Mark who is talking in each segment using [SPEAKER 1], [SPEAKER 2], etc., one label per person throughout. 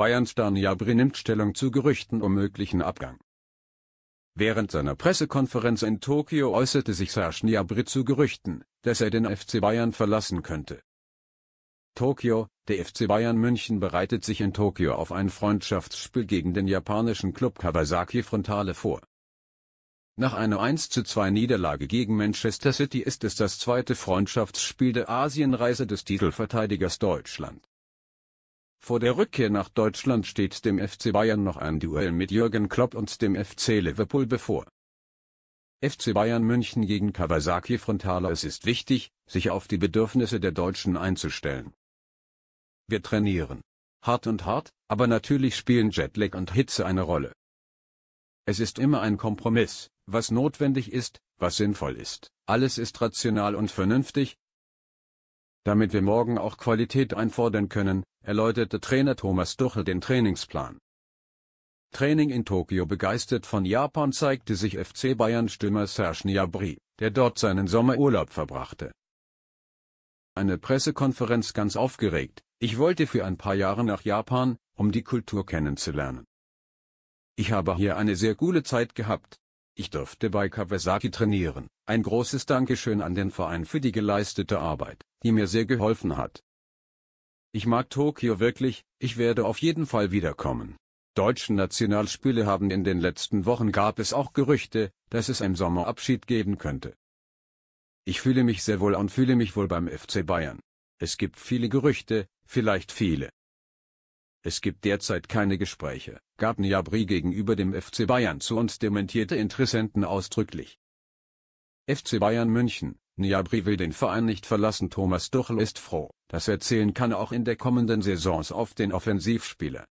[SPEAKER 1] Bayern-Star nimmt Stellung zu Gerüchten um möglichen Abgang. Während seiner Pressekonferenz in Tokio äußerte sich Serge Niabri zu Gerüchten, dass er den FC Bayern verlassen könnte. Tokio, der FC Bayern München bereitet sich in Tokio auf ein Freundschaftsspiel gegen den japanischen Club Kawasaki Frontale vor. Nach einer 1:2 Niederlage gegen Manchester City ist es das zweite Freundschaftsspiel der Asienreise des Titelverteidigers Deutschland. Vor der Rückkehr nach Deutschland steht dem FC Bayern noch ein Duell mit Jürgen Klopp und dem FC Liverpool bevor. FC Bayern München gegen Kawasaki Frontale Es ist wichtig, sich auf die Bedürfnisse der Deutschen einzustellen. Wir trainieren. Hart und hart, aber natürlich spielen Jetlag und Hitze eine Rolle. Es ist immer ein Kompromiss, was notwendig ist, was sinnvoll ist. Alles ist rational und vernünftig. Damit wir morgen auch Qualität einfordern können, erläuterte Trainer Thomas Duchel den Trainingsplan. Training in Tokio begeistert von Japan zeigte sich FC Bayern-Stürmer Serge Niabri, der dort seinen Sommerurlaub verbrachte. Eine Pressekonferenz ganz aufgeregt, ich wollte für ein paar Jahre nach Japan, um die Kultur kennenzulernen. Ich habe hier eine sehr coole Zeit gehabt. Ich durfte bei Kawasaki trainieren. Ein großes Dankeschön an den Verein für die geleistete Arbeit, die mir sehr geholfen hat. Ich mag Tokio wirklich, ich werde auf jeden Fall wiederkommen. Deutsche Nationalspiele haben in den letzten Wochen gab es auch Gerüchte, dass es im Sommer Abschied geben könnte. Ich fühle mich sehr wohl und fühle mich wohl beim FC Bayern. Es gibt viele Gerüchte, vielleicht viele. Es gibt derzeit keine Gespräche, gab Niabri gegenüber dem FC Bayern zu und dementierte Interessenten ausdrücklich. FC Bayern München, Niabri will den Verein nicht verlassen. Thomas Duchel ist froh, dass er zählen kann auch in der kommenden Saison auf den Offensivspieler.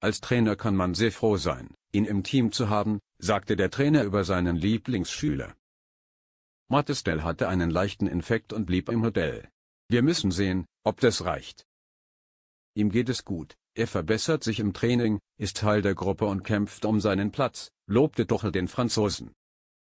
[SPEAKER 1] Als Trainer kann man sehr froh sein, ihn im Team zu haben, sagte der Trainer über seinen Lieblingsschüler. Mattestell hatte einen leichten Infekt und blieb im Hotel. Wir müssen sehen, ob das reicht. Ihm geht es gut, er verbessert sich im Training, ist Teil der Gruppe und kämpft um seinen Platz, lobte Duchel den Franzosen.